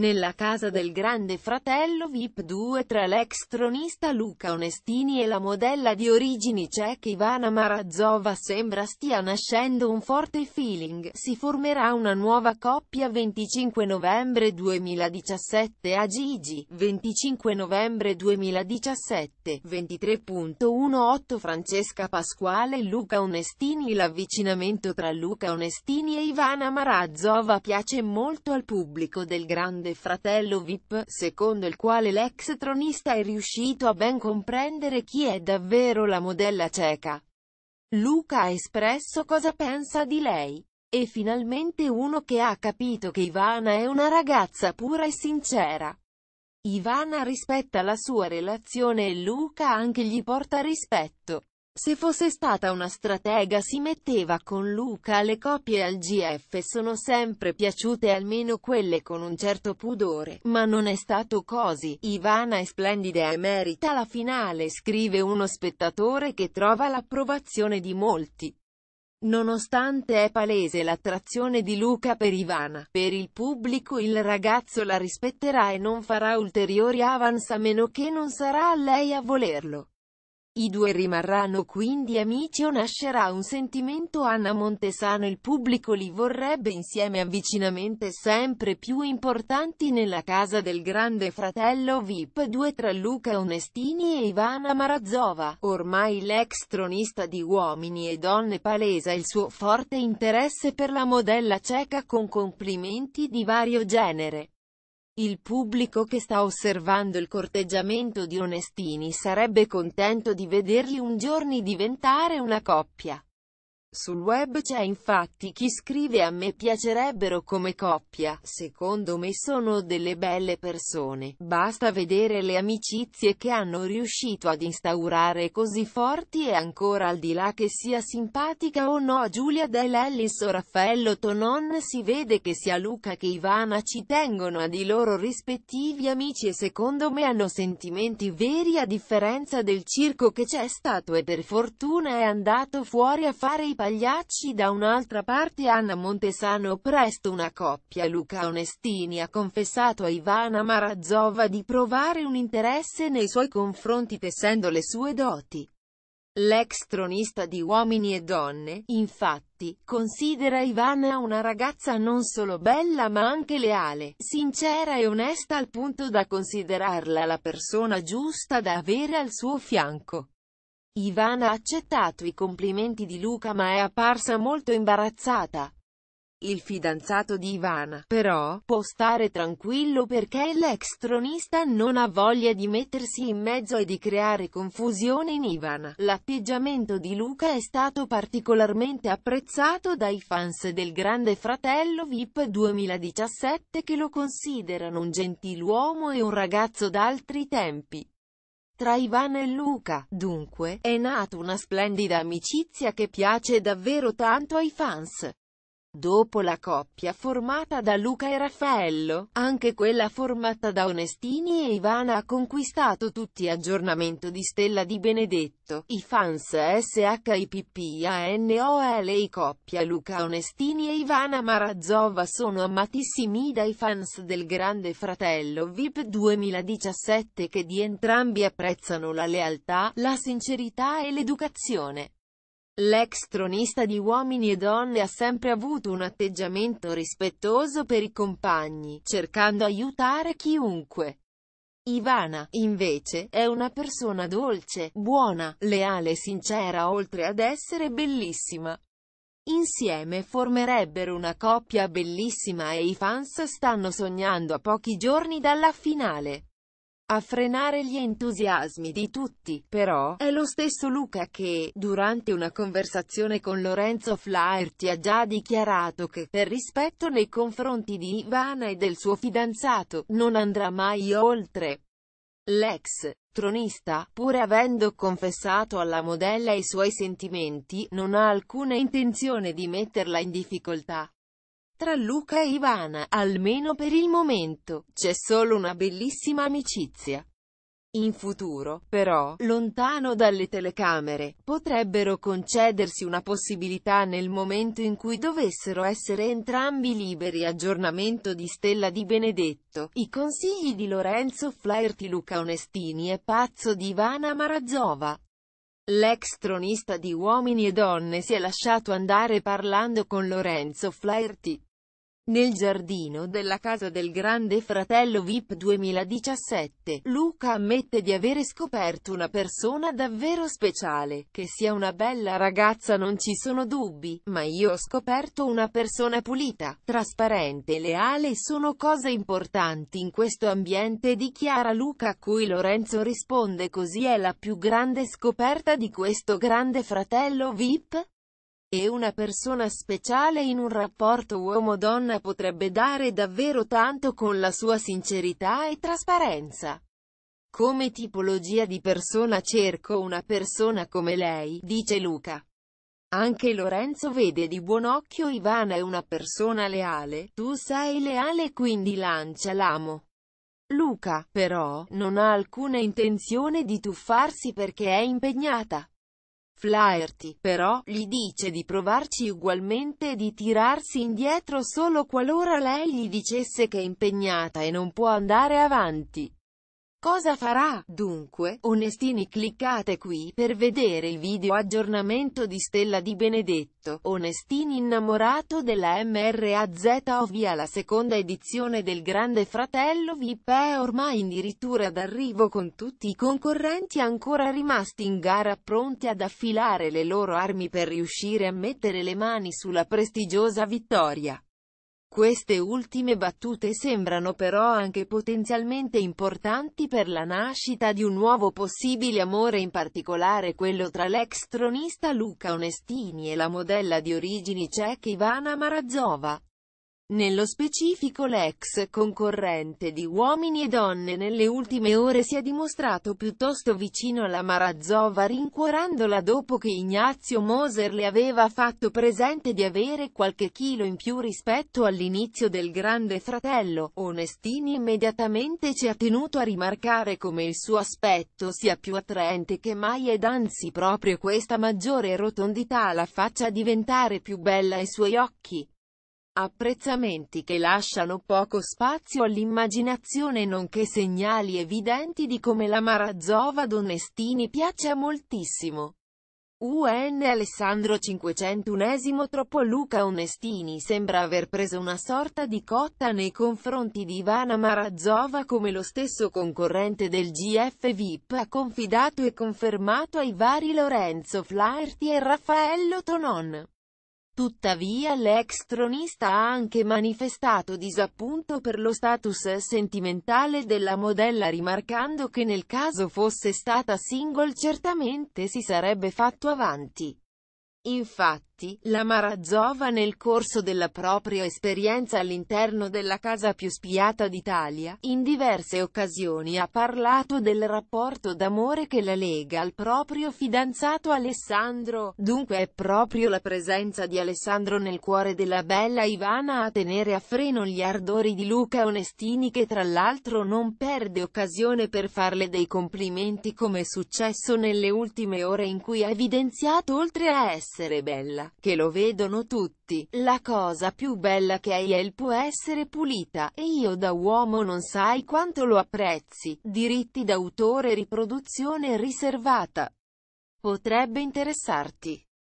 Nella casa del grande fratello VIP 2 tra l'ex tronista Luca Onestini e la modella di origini ceche Ivana Marazzova sembra stia nascendo un forte feeling, si formerà una nuova coppia 25 novembre 2017 a Gigi, 25 novembre 2017, 23.18 Francesca Pasquale e Luca Onestini L'avvicinamento tra Luca Onestini e Ivana Marazzova piace molto al pubblico del grande grande fratello VIP, secondo il quale l'ex tronista è riuscito a ben comprendere chi è davvero la modella cieca. Luca ha espresso cosa pensa di lei. E finalmente uno che ha capito che Ivana è una ragazza pura e sincera. Ivana rispetta la sua relazione e Luca anche gli porta rispetto. Se fosse stata una stratega si metteva con Luca, le coppie al GF sono sempre piaciute almeno quelle con un certo pudore, ma non è stato così, Ivana è splendida e merita la finale scrive uno spettatore che trova l'approvazione di molti. Nonostante è palese l'attrazione di Luca per Ivana, per il pubblico il ragazzo la rispetterà e non farà ulteriori avance a meno che non sarà lei a volerlo. I due rimarranno quindi amici o nascerà un sentimento Anna Montesano il pubblico li vorrebbe insieme avvicinamente sempre più importanti nella casa del grande fratello VIP 2 tra Luca Onestini e Ivana Marazzova, ormai l'ex tronista di Uomini e Donne palesa il suo forte interesse per la modella ceca con complimenti di vario genere. Il pubblico che sta osservando il corteggiamento di Onestini sarebbe contento di vederli un giorno diventare una coppia. Sul web c'è infatti chi scrive a me piacerebbero come coppia, secondo me sono delle belle persone, basta vedere le amicizie che hanno riuscito ad instaurare così forti e ancora al di là che sia simpatica o no Giulia Dell'Ellis o Raffaello Tonon si vede che sia Luca che Ivana ci tengono a di loro rispettivi amici e secondo me hanno sentimenti veri a differenza del circo che c'è stato e per fortuna è andato fuori a fare i Pagliacci da un'altra parte Anna Montesano presto una coppia Luca Onestini ha confessato a Ivana Marazzova di provare un interesse nei suoi confronti tessendo le sue doti. L'ex tronista di Uomini e Donne, infatti, considera Ivana una ragazza non solo bella ma anche leale, sincera e onesta al punto da considerarla la persona giusta da avere al suo fianco. Ivana ha accettato i complimenti di Luca ma è apparsa molto imbarazzata. Il fidanzato di Ivana, però, può stare tranquillo perché l'ex tronista non ha voglia di mettersi in mezzo e di creare confusione in Ivana. L'atteggiamento di Luca è stato particolarmente apprezzato dai fans del grande fratello VIP 2017 che lo considerano un gentiluomo e un ragazzo d'altri tempi. Tra Ivan e Luca, dunque, è nata una splendida amicizia che piace davvero tanto ai fans. Dopo la coppia formata da Luca e Raffaello, anche quella formata da Onestini e Ivana ha conquistato tutti aggiornamento di Stella Di Benedetto, i fans i coppia Luca Onestini e Ivana Marazzova sono amatissimi dai fans del grande fratello VIP 2017 che di entrambi apprezzano la lealtà, la sincerità e l'educazione. L'ex tronista di Uomini e Donne ha sempre avuto un atteggiamento rispettoso per i compagni, cercando aiutare chiunque. Ivana, invece, è una persona dolce, buona, leale e sincera oltre ad essere bellissima. Insieme formerebbero una coppia bellissima e i fans stanno sognando a pochi giorni dalla finale. A frenare gli entusiasmi di tutti, però, è lo stesso Luca che, durante una conversazione con Lorenzo Flaherty ha già dichiarato che, per rispetto nei confronti di Ivana e del suo fidanzato, non andrà mai oltre. L'ex tronista, pur avendo confessato alla modella i suoi sentimenti, non ha alcuna intenzione di metterla in difficoltà tra Luca e Ivana, almeno per il momento, c'è solo una bellissima amicizia. In futuro, però, lontano dalle telecamere, potrebbero concedersi una possibilità nel momento in cui dovessero essere entrambi liberi. Aggiornamento di Stella Di Benedetto, i consigli di Lorenzo Flaherty Luca Onestini e Pazzo di Ivana Marazzova. L'ex tronista di Uomini e Donne si è lasciato andare parlando con Lorenzo Flaherty. Nel giardino della casa del grande fratello VIP 2017, Luca ammette di avere scoperto una persona davvero speciale, che sia una bella ragazza non ci sono dubbi, ma io ho scoperto una persona pulita, trasparente e leale sono cose importanti in questo ambiente dichiara Luca a cui Lorenzo risponde così è la più grande scoperta di questo grande fratello VIP? e una persona speciale in un rapporto uomo-donna potrebbe dare davvero tanto con la sua sincerità e trasparenza. Come tipologia di persona cerco una persona come lei, dice Luca. Anche Lorenzo vede di buon occhio Ivana è una persona leale, tu sei leale quindi lancia l'amo. Luca, però, non ha alcuna intenzione di tuffarsi perché è impegnata. Flaherty, però, gli dice di provarci ugualmente e di tirarsi indietro solo qualora lei gli dicesse che è impegnata e non può andare avanti. Cosa farà? Dunque, onestini cliccate qui per vedere il video aggiornamento di Stella Di Benedetto, onestini innamorato della MRAZ ovvia la seconda edizione del Grande Fratello VIP è ormai addirittura d'arrivo con tutti i concorrenti ancora rimasti in gara pronti ad affilare le loro armi per riuscire a mettere le mani sulla prestigiosa vittoria. Queste ultime battute sembrano però anche potenzialmente importanti per la nascita di un nuovo possibile amore in particolare quello tra l'ex tronista Luca Onestini e la modella di origini ceche Ivana Marazzova. Nello specifico l'ex concorrente di Uomini e Donne nelle ultime ore si è dimostrato piuttosto vicino alla Marazzova rincuorandola dopo che Ignazio Moser le aveva fatto presente di avere qualche chilo in più rispetto all'inizio del Grande Fratello. Onestini immediatamente ci ha tenuto a rimarcare come il suo aspetto sia più attraente che mai ed anzi proprio questa maggiore rotondità la faccia diventare più bella ai suoi occhi apprezzamenti che lasciano poco spazio all'immaginazione nonché segnali evidenti di come la Marazzova Donestini piaccia moltissimo. UN Alessandro 501 troppo Luca Onestini sembra aver preso una sorta di cotta nei confronti di Ivana Marazzova come lo stesso concorrente del GF VIP ha confidato e confermato ai vari Lorenzo Flaherty e Raffaello Tonon. Tuttavia l'ex tronista ha anche manifestato disappunto per lo status sentimentale della modella rimarcando che nel caso fosse stata single certamente si sarebbe fatto avanti. Infatti, Infatti, la Marazzova nel corso della propria esperienza all'interno della casa più spiata d'Italia, in diverse occasioni ha parlato del rapporto d'amore che la lega al proprio fidanzato Alessandro, dunque è proprio la presenza di Alessandro nel cuore della bella Ivana a tenere a freno gli ardori di Luca Onestini che tra l'altro non perde occasione per farle dei complimenti come è successo nelle ultime ore in cui ha evidenziato oltre a essere bella, che lo vedono tutti, la cosa più bella che hai è il può essere pulita, e io da uomo non sai quanto lo apprezzi, diritti d'autore riproduzione riservata. Potrebbe interessarti.